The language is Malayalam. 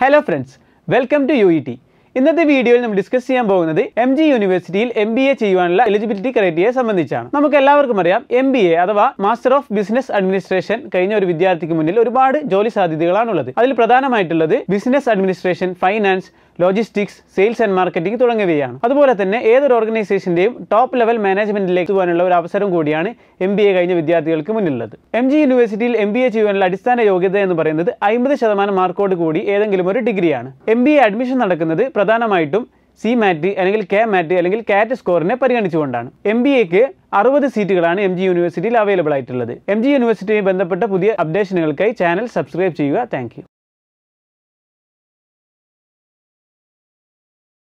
hello friends welcome to U I T ഇന്നത്തെ വീഡിയോയിൽ നമ്മൾ ഡിസ്കസ് ചെയ്യാൻ പോകുന്നത് എം ജി യൂണിവേഴ്സിറ്റിയിൽ എം ബി എ ചെയ്യുവാനുള്ള എലിജിബിലിറ്റി ക്രൈറ്റീരിയയെ സംബന്ധിച്ചാണ് നമുക്ക് എല്ലാവർക്കും അറിയാം എം ബി എ അഥവാ മാസ്റ്റർ ഓഫ് ബിസിനസ് അഡ്മിനിസ്ട്രേഷൻ കഴിഞ്ഞ ഒരു വിദ്യാർത്ഥിക്ക് മുന്നിൽ ഒരുപാട് ജോലി സാധ്യതകളാണുള്ളത് അതിൽ പ്രധാനമായിട്ടുള്ളത് business administration finance logistics sales and marketing തുടങ്ങിയവയാണ് അതുപോലെ തന്നെ ഏതൊരു ഓർഗനൈസേഷൻ്റെയും ടോപ്പ് ലെവൽ മാനേജ്മെൻറ്റിലേക്ക് പോകാനുള്ള ഒരു അവസരം കൂടിയാണ് എം ബി എ കഴിഞ്ഞ വിദ്യാർത്ഥികൾക്ക് മുന്നിലുള്ളത് എം ജി യൂണിവേഴ്സിറ്റിയിൽ എം ബി എ ചെയ്യാനുള്ള അടിസ്ഥാന യോഗ്യത എന്ന് പറയുന്നത് അമ്പത് ശതമാനം മാർക്കോട് കൂടി ഏതെങ്കിലും ഒരു ഡിഗ്രിയാണ് എം ബി എ അഡ്മിഷൻ നടക്കുന്നത് പ്രധാനമായിട്ടും സി മാറ്റ് അല്ലെങ്കിൽ കെ മാറ്റ് അല്ലെങ്കിൽ കാറ്റ് സ്കോറിനെ പരിഗണിച്ചുകൊണ്ടാണ് എം ബി എക്ക് അറുപത് സീറ്റുകളാണ് എം ജി യൂണിവേഴ്സിറ്റിയിൽ അവൈലബിൾ ആയിട്ടുള്ളത് എം ജി യൂണിവേഴ്സിറ്റിയുമായി ബന്ധപ്പെട്ട പുതിയ അപ്ഡേഷനുകൾക്കായി ചാനൽ സബ്സ്ക്രൈബ് ചെയ്യുക താങ്ക്